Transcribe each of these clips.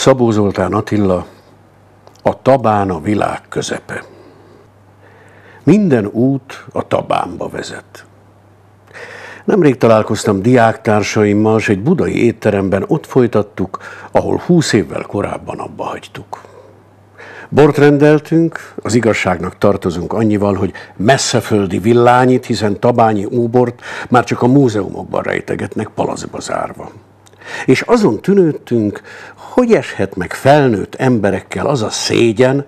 Szabó Zoltán Attila, a tabán a világ közepe. Minden út a tabánba vezet. Nemrég találkoztam diáktársaimmal, és egy budai étteremben ott folytattuk, ahol húsz évvel korábban abba hagytuk. Bort rendeltünk, az igazságnak tartozunk annyival, hogy messzeföldi villányit, hiszen tabányi úbort, már csak a múzeumokban rejtegetnek palacba zárva. És azon tűnődtünk, hogy eshet meg felnőtt emberekkel az a szégyen,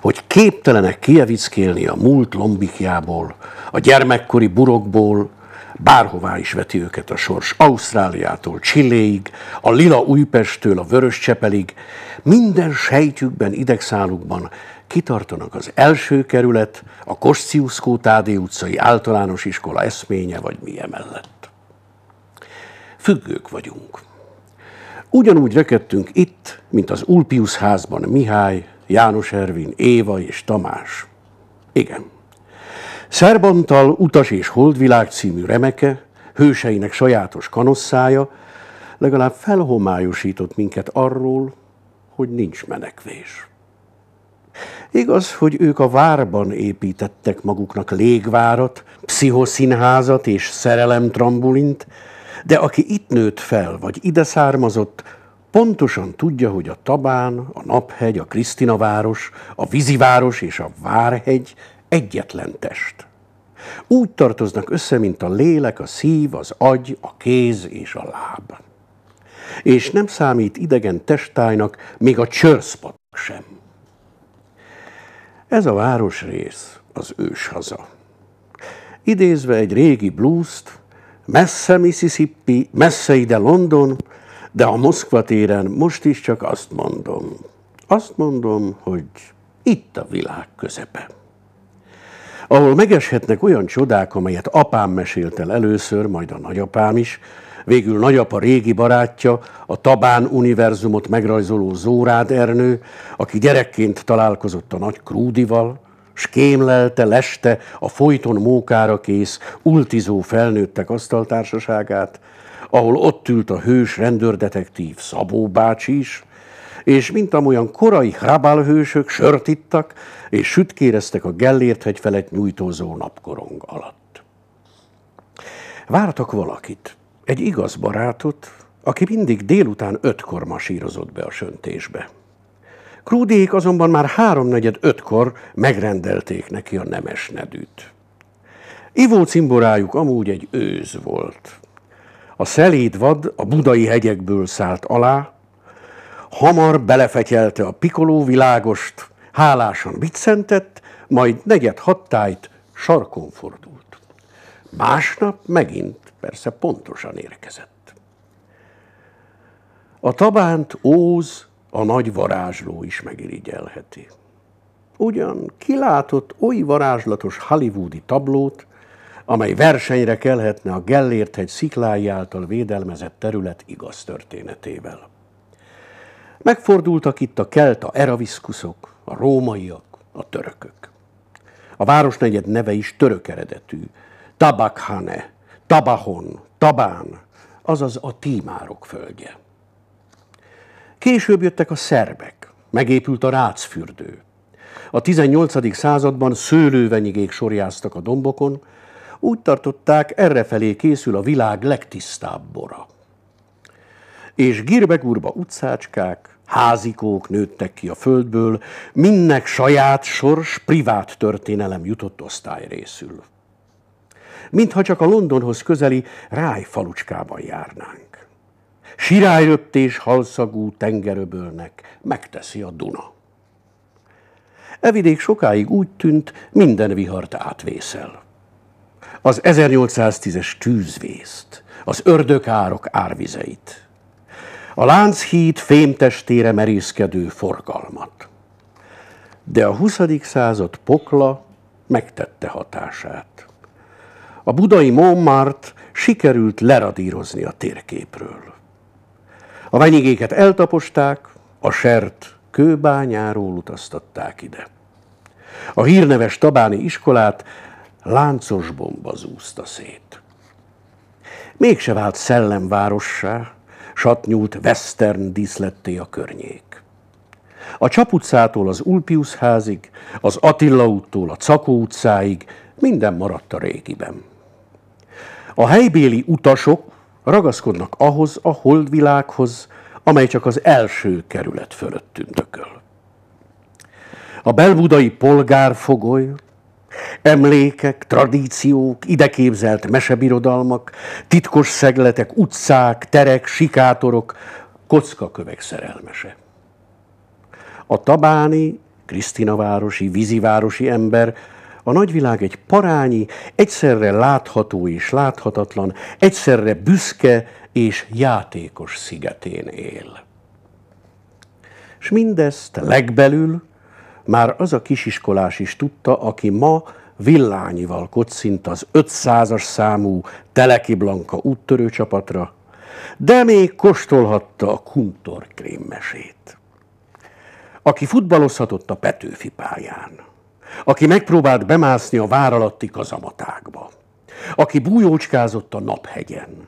hogy képtelenek kievickélni a múlt lombikjából, a gyermekkori burokból, bárhová is veti őket a sors, Ausztráliától Csilléig, a Lila Újpestől a Vörös Csepelig, minden sejtjükben, idegszálukban kitartanak az első kerület, a Kosciuszkó Tádé utcai általános iskola eszménye, vagy mi emellett. Függők vagyunk. Ugyanúgy rekedtünk itt, mint az Ulpius házban Mihály, János Ervin, Éva és Tamás. Igen. Szerbantal Utas és Holdvilág című remeke, hőseinek sajátos kanosszája, legalább felhomályosított minket arról, hogy nincs menekvés. Igaz, hogy ők a várban építettek maguknak légvárat, pszichoszínházat és szerelemtrambulint, trambulint, de aki itt nőtt fel, vagy ide származott, pontosan tudja, hogy a Tabán, a Naphegy, a város, a Víziváros és a Várhegy egyetlen test. Úgy tartoznak össze, mint a lélek, a szív, az agy, a kéz és a láb. És nem számít idegen testtájnak még a csörszpat sem. Ez a városrész az őshaza. Idézve egy régi blúzt, Messze Mississippi, messze ide London, de a Moszkva téren most is csak azt mondom. Azt mondom, hogy itt a világ közepe. Ahol megeshetnek olyan csodák, amelyet apám mesélt el először, majd a nagyapám is, végül nagyapa régi barátja, a Tabán univerzumot megrajzoló Zórád Ernő, aki gyerekként találkozott a nagy Krúdival, s kémlelte, leste a folyton mókára kész, ultizó felnőttek asztaltársaságát, ahol ott ült a hős rendőrdetektív Szabó bácsi is, és mint amolyan korai hrabálhősök sört ittak, és sütkéreztek a Gellért hegy felett nyújtózó napkorong alatt. Vártak valakit, egy igaz barátot, aki mindig délután ötkor masírozott be a söntésbe. Krúdék azonban már háromnegyed ötkor megrendelték neki a nemes nedűt. Ivó cimborájuk amúgy egy őz volt. A szelíd vad a budai hegyekből szállt alá, hamar belefetyelte a pikoló világost, hálásan viccentett, majd negyed hattájt sarkon fordult. Másnap megint persze pontosan érkezett. A Tabánt Óz a nagy varázsló is megirigyelheti. Ugyan kilátott oly varázslatos hollywoodi tablót, amely versenyre kelhetne a Gellért egy sziklái által védelmezett terület igaz történetével. Megfordultak itt a kelta eraviszkuszok, a rómaiak, a törökök. A városnegyed neve is török eredetű. Tabakhane, Tabahon, Tabán, azaz a tímárok földje. Később jöttek a szerbek, megépült a rácfürdő. A 18. században szőlővenyigék sorjáztak a dombokon, úgy tartották, errefelé készül a világ legtisztább bora. És gírbegurba utcácskák, házikók nőttek ki a földből, mindnek saját sors, privát történelem jutott osztály részül. Mintha csak a Londonhoz közeli Ráj falucskában járnánk sirályröptés halszagú tengeröbölnek megteszi a Duna. E vidék sokáig úgy tűnt, minden vihart átvészel. Az 1810-es tűzvészt, az ördökárok árvizeit, a Lánchíd fémtestére merészkedő forgalmat. De a 20. század pokla megtette hatását. A budai Montmartre sikerült leradírozni a térképről. A ványigéket eltaposták, a sert kőbányáról utaztatták ide. A hírneves Tabáni iskolát láncos bomba zúzta szét. Mégse vált szellemvárossá, satnyult western díszletté a környék. A Csapucától az Ulpius házig, az Attila úttól a Cakó utcáig minden maradt a régiben. A helybéli utasok ragaszkodnak ahhoz a holdvilághoz, amely csak az első kerület fölött tündököl. A belbudai polgárfogoly, emlékek, tradíciók, ideképzelt mesebirodalmak, titkos szegletek, utcák, terek, sikátorok, kockakövek szerelmese. A tabáni, Krisztinavárosi, vízivárosi ember a nagyvilág egy parányi, egyszerre látható és láthatatlan, egyszerre büszke és játékos szigetén él. És mindezt legbelül már az a kisiskolás is tudta, aki ma villányival kocint az 500-as számú Teleki Blanka úttörő csapatra, de még kóstolhatta a kuntor krémmesét, aki futballozhatott a Petőfi pályán aki megpróbált bemászni a vár alatti kazamatákba, aki bújócskázott a naphegyen,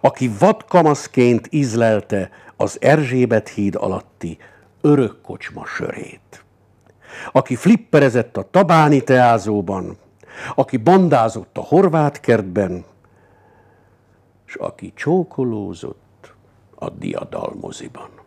aki vadkamaszként ízlelte az Erzsébet híd alatti örökkocsma sörét, aki flipperezett a Tabáni teázóban, aki bandázott a horvát kertben, és aki csókolózott a diadalmoziban.